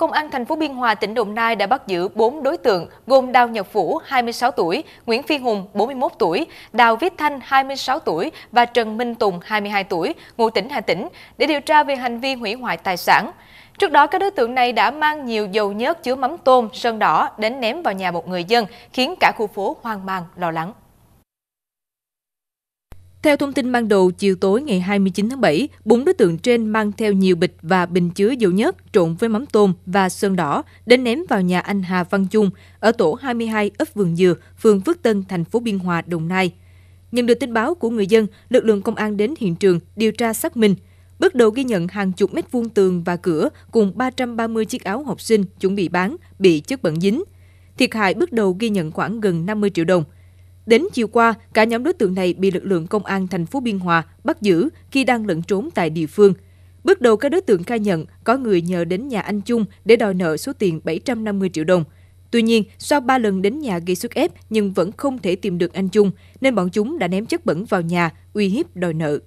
Công an thành phố Biên Hòa, tỉnh Đồng Nai đã bắt giữ 4 đối tượng gồm Đào Nhật Vũ 26 tuổi, Nguyễn Phi Hùng 41 tuổi, Đào Viết Thanh 26 tuổi và Trần Minh Tùng 22 tuổi, ngụ tỉnh Hà Tĩnh để điều tra về hành vi hủy hoại tài sản. Trước đó, các đối tượng này đã mang nhiều dầu nhớt chứa mắm tôm, sơn đỏ đến ném vào nhà một người dân, khiến cả khu phố hoang mang, lo lắng. Theo thông tin ban đầu, chiều tối ngày 29 tháng 7, bốn đối tượng trên mang theo nhiều bịch và bình chứa dầu nhớt trộn với mắm tôm và sơn đỏ đến ném vào nhà anh Hà Văn Chung ở tổ 22 ấp Vườn Dừa, phường Phước Tân, thành phố Biên Hòa, Đồng Nai. Nhận được tin báo của người dân, lực lượng công an đến hiện trường điều tra xác minh. Bước đầu ghi nhận hàng chục mét vuông tường và cửa cùng 330 chiếc áo học sinh chuẩn bị bán bị chất bẩn dính. Thiệt hại bước đầu ghi nhận khoảng gần 50 triệu đồng. Đến chiều qua, cả nhóm đối tượng này bị lực lượng công an thành phố Biên Hòa bắt giữ khi đang lẫn trốn tại địa phương. Bước đầu các đối tượng khai nhận có người nhờ đến nhà anh Trung để đòi nợ số tiền 750 triệu đồng. Tuy nhiên, sau 3 lần đến nhà gây sức ép nhưng vẫn không thể tìm được anh Trung, nên bọn chúng đã ném chất bẩn vào nhà, uy hiếp đòi nợ.